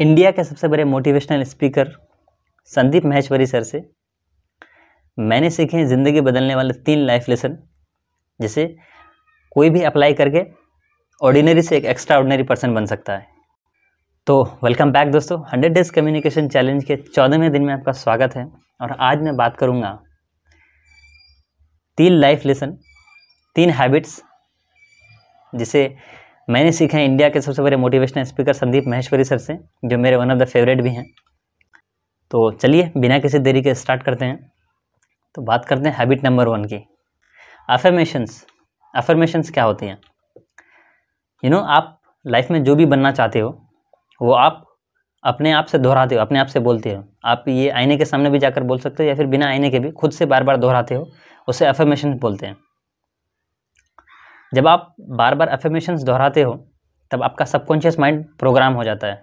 India के सबसे बड़े motivational speaker Sandeep Maheshwari sir से मैंने सीखे ज़िंदगी बदलने वाले तीन लाइफ लेसन जिसे कोई भी अप्लाई करके ऑर्डिनरी से एक एक्स्ट्रा ऑर्डिनरी पर्सन बन सकता है तो वेलकम बैक दोस्तों हंड्रेड डेज कम्युनिकेशन चैलेंज के चौदहवें दिन में आपका स्वागत है और आज मैं बात करूँगा तीन लाइफ लेसन तीन हैबिट्स जिसे मैंने सीखा है इंडिया के सबसे बड़े motivational speaker Sandeep Maheshwari sir से जो मेरे वन ऑफ द फेवरेट भी हैं तो चलिए बिना किसी देरी के स्टार्ट करते हैं तो बात करते हैं हैबिट नंबर वन की अफर्मेशंस अफर्मेशंस क्या होती हैं यू नो आप लाइफ में जो भी बनना चाहते हो वो आप अपने आप से दोहराते हो अपने आप से बोलते हो आप ये आईने के सामने भी जाकर बोल सकते हो या फिर बिना आईने के भी खुद से बार बार दोहराते हो उसे अफर्मेशन बोलते हैं जब आप बार बार अफेमेशन दोहराते हो तब आपका सबकॉन्शियस माइंड प्रोग्राम हो जाता है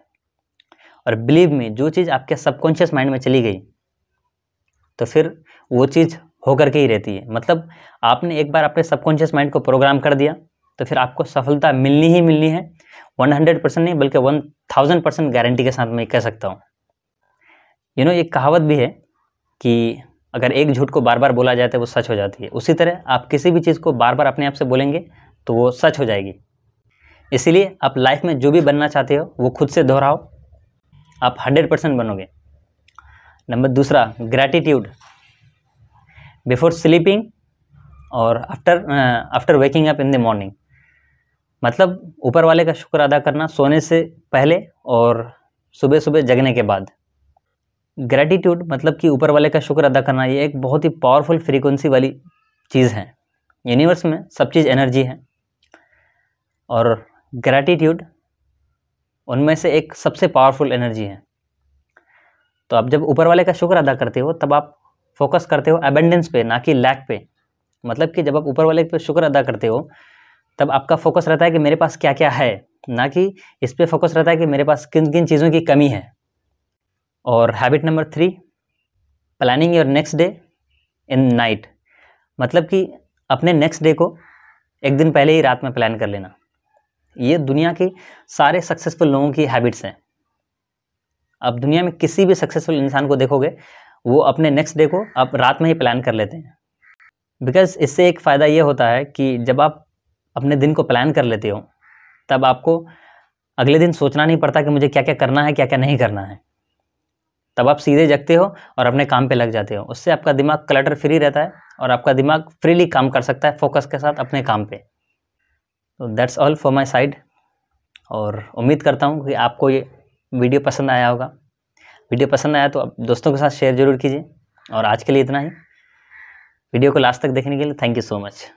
और बिलीव में जो चीज़ आपके सबकॉन्शियस माइंड में चली गई तो फिर वो चीज़ होकर के ही रहती है मतलब आपने एक बार अपने सबकॉन्शियस माइंड को प्रोग्राम कर दिया तो फिर आपको सफलता मिलनी ही मिलनी है वन हंड्रेड परसेंट नहीं बल्कि वन थाउजेंड परसेंट गारंटी के साथ मैं कह सकता हूँ यू नो एक कहावत भी है कि अगर एक झूठ को बार बार बोला जाए तो वो सच हो जाती है उसी तरह आप किसी भी चीज़ को बार बार अपने आप से बोलेंगे तो वो सच हो जाएगी इसीलिए आप लाइफ में जो भी बनना चाहते हो वो खुद से दोहराओ आप हंड्रेड परसेंट बनोगे नंबर दूसरा ग्रैटिट्यूड बिफोर स्लीपिंग और after after waking up in the morning मतलब ऊपर वाले का शुक्र अदा करना सोने से पहले और सुबह सुबह जगने के बाद ग्रेटिट्यूड मतलब कि ऊपर वाले का शुक्र अदा करना ये एक बहुत ही पावरफुल फ्रीक्वेंसी वाली चीज़ है यूनिवर्स में सब चीज़ एनर्जी है और ग्रेटिट्यूड उनमें से एक सबसे पावरफुल एनर्जी है तो आप जब ऊपर वाले का शुक्र अदा करते हो तब आप फोकस करते हो एबेंडेंस पे ना कि लैक पे मतलब कि जब आप ऊपर वाले पे शुक्र अदा करते हो तब आपका फोकस रहता है कि मेरे पास क्या क्या है ना कि इस पर फोकस रहता है कि मेरे पास किन किन चीज़ों की कमी है और habit number three planning your next day in night मतलब कि अपने नेक्स्ट डे को एक दिन पहले ही रात में प्लान कर लेना ये दुनिया के सारे सक्सेसफुल लोगों की हैबिट्स हैं अब दुनिया में किसी भी सक्सेसफुल इंसान को देखोगे वो अपने नेक्स्ट डे को आप रात में ही प्लान कर लेते हैं बिकॉज इससे एक फ़ायदा ये होता है कि जब आप अपने दिन को प्लान कर लेते हो तब आपको अगले दिन सोचना नहीं पड़ता कि मुझे क्या क्या करना है क्या क्या नहीं करना है तब आप सीधे जगते हो और अपने काम पे लग जाते हो उससे आपका दिमाग क्लटर फ्री रहता है और आपका दिमाग फ्रीली काम कर सकता है फोकस के साथ अपने काम पे तो that's all for my side और उम्मीद करता हूँ कि आपको ये वीडियो पसंद आया होगा वीडियो पसंद आया तो आप दोस्तों के साथ शेयर जरूर कीजिए और आज के लिए इतना ही वीडियो को लास्ट तक देखने के लिए थैंक यू सो मच